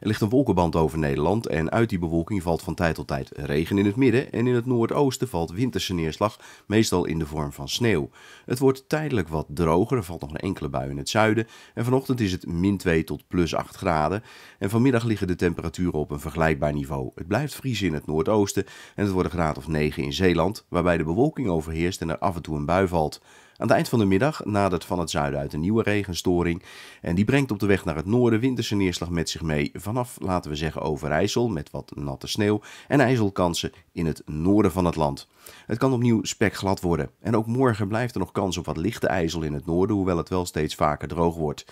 Er ligt een wolkenband over Nederland en uit die bewolking valt van tijd tot tijd regen in het midden en in het noordoosten valt winterse neerslag, meestal in de vorm van sneeuw. Het wordt tijdelijk wat droger, er valt nog een enkele bui in het zuiden en vanochtend is het min 2 tot plus 8 graden en vanmiddag liggen de temperaturen op een vergelijkbaar niveau. Het blijft vriezen in het noordoosten en het wordt een graad of 9 in Zeeland, waarbij de bewolking overheerst en er af en toe een bui valt. Aan het eind van de middag nadert van het zuiden uit een nieuwe regenstoring en die brengt op de weg naar het noorden winterse neerslag met zich mee vanaf, laten we zeggen, Overijssel met wat natte sneeuw en ijzelkansen in het noorden van het land. Het kan opnieuw spekglad worden en ook morgen blijft er nog kans op wat lichte ijzel in het noorden, hoewel het wel steeds vaker droog wordt.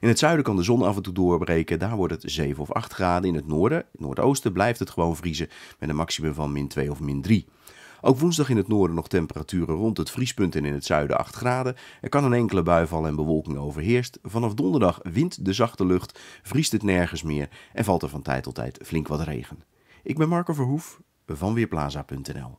In het zuiden kan de zon af en toe doorbreken, daar wordt het 7 of 8 graden. In het noorden, het noordoosten, blijft het gewoon vriezen met een maximum van min 2 of min 3. Ook woensdag in het noorden nog temperaturen rond het vriespunt en in het zuiden 8 graden. Er kan een enkele bui vallen en bewolking overheerst. Vanaf donderdag wint de zachte lucht, vriest het nergens meer en valt er van tijd tot tijd flink wat regen. Ik ben Marco Verhoef van Weerplaza.nl